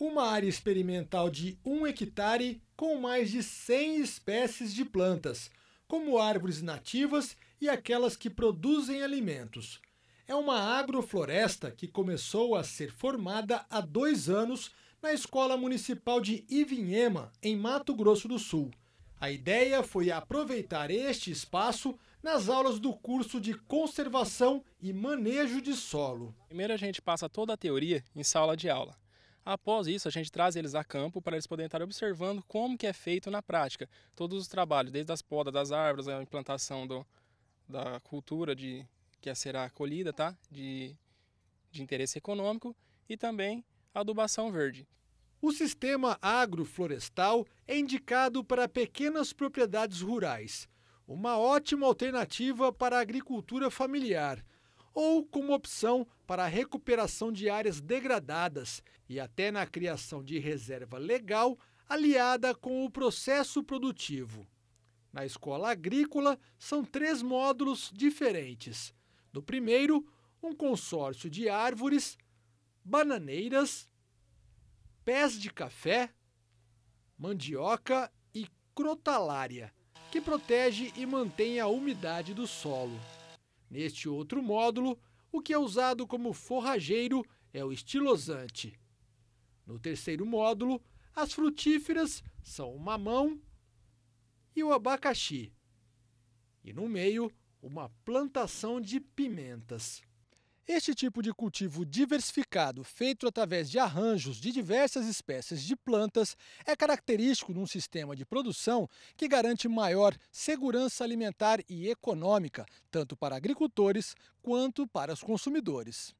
uma área experimental de 1 hectare com mais de 100 espécies de plantas, como árvores nativas e aquelas que produzem alimentos. É uma agrofloresta que começou a ser formada há dois anos na Escola Municipal de Ivinhema, em Mato Grosso do Sul. A ideia foi aproveitar este espaço nas aulas do curso de conservação e manejo de solo. Primeiro a gente passa toda a teoria em sala de aula. Após isso, a gente traz eles a campo para eles poderem estar observando como que é feito na prática. Todos os trabalhos, desde as podas das árvores, a implantação do, da cultura de que é, será colhida, tá? De, de interesse econômico e também a adubação verde. O sistema agroflorestal é indicado para pequenas propriedades rurais, uma ótima alternativa para a agricultura familiar ou como opção para a recuperação de áreas degradadas e até na criação de reserva legal aliada com o processo produtivo. Na escola agrícola, são três módulos diferentes. No primeiro, um consórcio de árvores, bananeiras, pés de café, mandioca e crotalária, que protege e mantém a umidade do solo. Neste outro módulo, o que é usado como forrageiro é o estilosante. No terceiro módulo, as frutíferas são o mamão e o abacaxi. E no meio, uma plantação de pimentas. Este tipo de cultivo diversificado, feito através de arranjos de diversas espécies de plantas, é característico de um sistema de produção que garante maior segurança alimentar e econômica, tanto para agricultores quanto para os consumidores.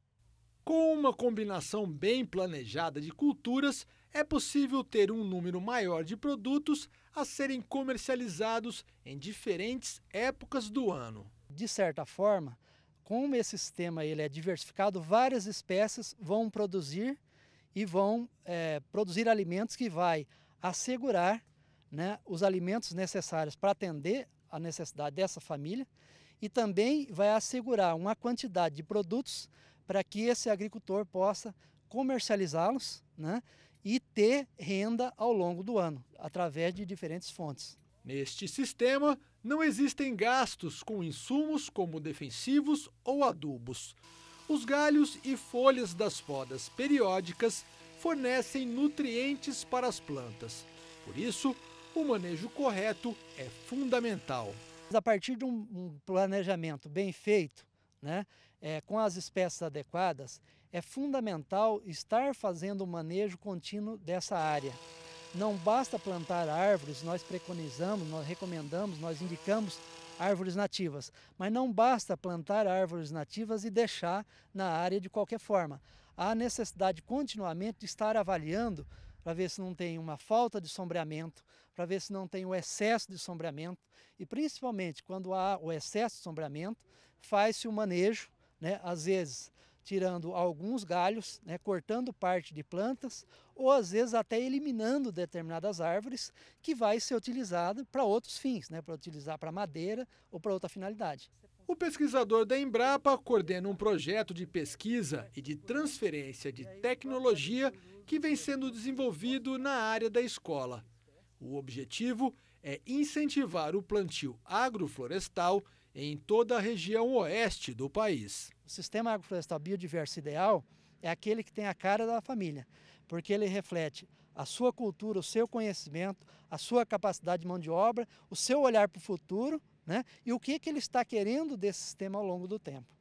Com uma combinação bem planejada de culturas, é possível ter um número maior de produtos a serem comercializados em diferentes épocas do ano. De certa forma, como esse sistema ele é diversificado, várias espécies vão produzir e vão é, produzir alimentos que vai assegurar né, os alimentos necessários para atender a necessidade dessa família e também vai assegurar uma quantidade de produtos para que esse agricultor possa comercializá-los né, e ter renda ao longo do ano, através de diferentes fontes. Neste sistema, não existem gastos com insumos como defensivos ou adubos. Os galhos e folhas das podas periódicas fornecem nutrientes para as plantas. Por isso, o manejo correto é fundamental. A partir de um planejamento bem feito, né, é, com as espécies adequadas, é fundamental estar fazendo o manejo contínuo dessa área. Não basta plantar árvores, nós preconizamos, nós recomendamos, nós indicamos árvores nativas, mas não basta plantar árvores nativas e deixar na área de qualquer forma. Há necessidade continuamente de estar avaliando para ver se não tem uma falta de sombreamento, para ver se não tem o excesso de sombreamento e principalmente quando há o excesso de sombreamento, faz-se o manejo, né? às vezes tirando alguns galhos, né, cortando parte de plantas ou às vezes até eliminando determinadas árvores que vai ser utilizada para outros fins, né, para utilizar para madeira ou para outra finalidade. O pesquisador da Embrapa coordena um projeto de pesquisa e de transferência de tecnologia que vem sendo desenvolvido na área da escola. O objetivo é incentivar o plantio agroflorestal em toda a região oeste do país. O sistema agroflorestal biodiverso ideal é aquele que tem a cara da família, porque ele reflete a sua cultura, o seu conhecimento, a sua capacidade de mão de obra, o seu olhar para o futuro né? e o que, que ele está querendo desse sistema ao longo do tempo.